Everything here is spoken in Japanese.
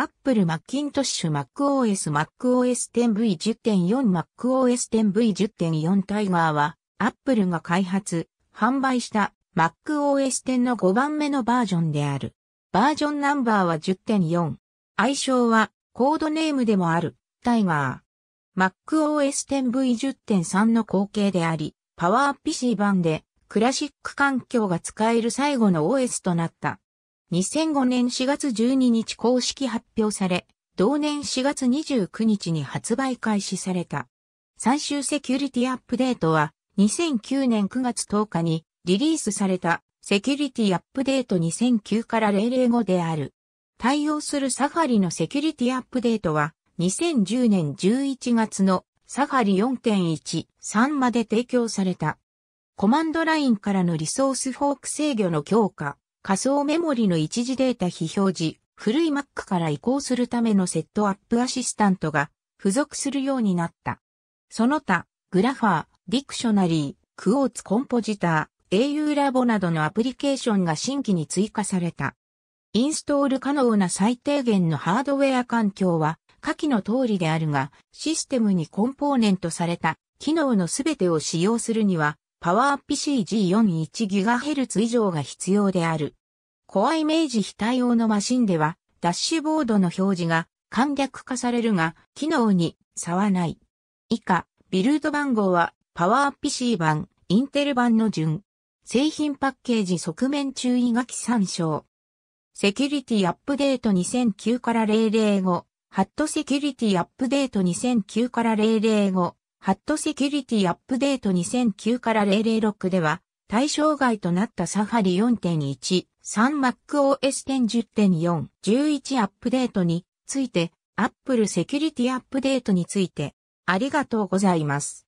アップルマッキントッシュ MacOS MacOS 10V10.4 MacOS 10V10.4 タイガーは、アップルが開発、販売した MacOS 10の5番目のバージョンである。バージョンナンバーは10.4。相性は、コードネームでもある、タイガー。MacOS 10V10.3 の後継であり、パワー PC 版で、クラシック環境が使える最後の OS となった。2005年4月12日公式発表され、同年4月29日に発売開始された。最終セキュリティアップデートは2009年9月10日にリリースされたセキュリティアップデート2009から005である。対応するサファリのセキュリティアップデートは2010年11月のサファリ4.13まで提供された。コマンドラインからのリソースフォーク制御の強化、仮想メモリの一時データ非表示、古い Mac から移行するためのセットアップアシスタントが付属するようになった。その他、グラファー、ディクショナリー、クォーツコンポジター、au ラボなどのアプリケーションが新規に追加された。インストール可能な最低限のハードウェア環境は下記の通りであるが、システムにコンポーネントされた機能のすべてを使用するにはパワーアップ CG4.1GHz 以上が必要である。コアイメージ非対応のマシンでは、ダッシュボードの表示が簡略化されるが、機能に差はない。以下、ビルド番号は、パワーアップ C 版、インテル版の順。製品パッケージ側面注意書き参照。セキュリティアップデート2009から005、ハットセキュリティアップデート2009から005、ハットセキュリティアップデート2009から006では、対象外となったサファリ4.1、3MacOS10.10.4、11アップデートについて、Apple セキュリティアップデートについて、ありがとうございます。